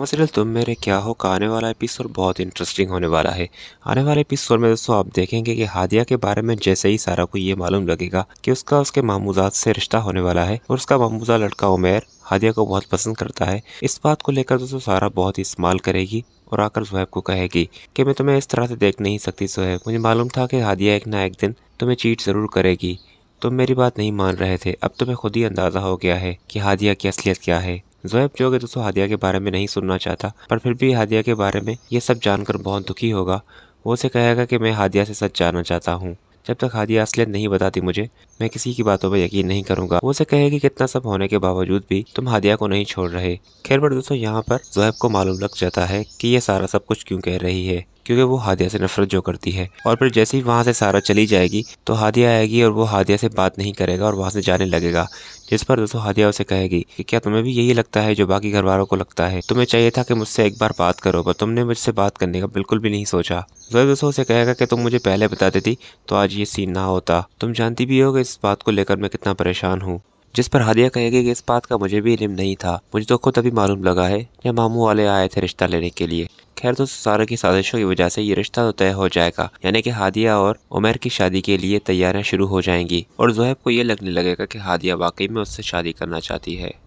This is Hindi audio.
मसल तुम मेरे क्या हो का आने वाला एपिसोड बहुत इंटरेस्टिंग होने वाला है आने वाले एपिसोड में दोस्तों आप देखेंगे कि हादिया के बारे में जैसे ही सारा को ये मालूम लगेगा कि उसका उसके मामूजात से रिश्ता होने वाला है और उसका मामूजा लड़का उमेर हादिया को बहुत पसंद करता है इस बात को लेकर दोस्तों सारा बहुत ही इस्तेमाल करेगी और आकर सुहैब को कहेगी कि मैं तुम्हें इस तरह से देख नहीं सकती सुहैब मुझे मालूम था कि हादिया एक ना एक दिन तुम्हें चीट ज़रूर करेगी तुम मेरी बात नहीं मान रहे थे अब तुम्हें खुद ही अंदाज़ा हो गया है कि हादिया की असलियत क्या है जोएब जो कि दोस्तों हादिया के बारे में नहीं सुनना चाहता पर फिर भी हादिया के बारे में ये सब जानकर बहुत दुखी होगा वो उसे कहेगा कि मैं हादिया से सच जानना चाहता हूँ जब तक हादिया असलियत नहीं बताती मुझे मैं किसी की बातों पर यकीन नहीं करूंगा वो उसे कहेगी कितना सब होने के बावजूद भी तुम हादिया को नहीं छोड़ रहे खैर पर दोस्तों यहाँ पर जोहब को मालूम लग जाता है कि ये सारा सब कुछ क्यों कह रही है क्योंकि वो हादिया से नफरत जो करती है और फिर जैसे ही वहाँ से सारा चली जाएगी तो हादिया आएगी और वो हादिया से बात नहीं करेगा और वहाँ से जाने लगेगा जिस पर दोस्तों हादिया उसे कहेगी कि क्या तुम्हें भी यही लगता है जो बाकी घर वालों को लगता है तुम्हें चाहिए था कि मुझसे एक बार बात करो पर तुमने मुझसे बात करने का बिल्कुल भी नहीं सोचा वह दोस्तों उसे कहेगा कि तुम मुझे पहले बता देती तो आज ये सीन ना होता तुम जानती भी हो कि इस बात को लेकर मैं कितना परेशान हूँ जिस पर हादिया कहेगी कि इस बात का मुझे भी इलम नहीं था मुझे तो खुद अभी मालूम लगा है या मामू वाले आए थे रिश्ता लेने के लिए खैर तो सारा की साजिशों की वजह से ये रिश्ता तो तय हो जाएगा यानी कि हादिया और उमेर की शादी के लिए तैयारियां शुरू हो जाएंगी और जोहैब को ये लगने लगेगा कि हादिया वाकई में उससे शादी करना चाहती है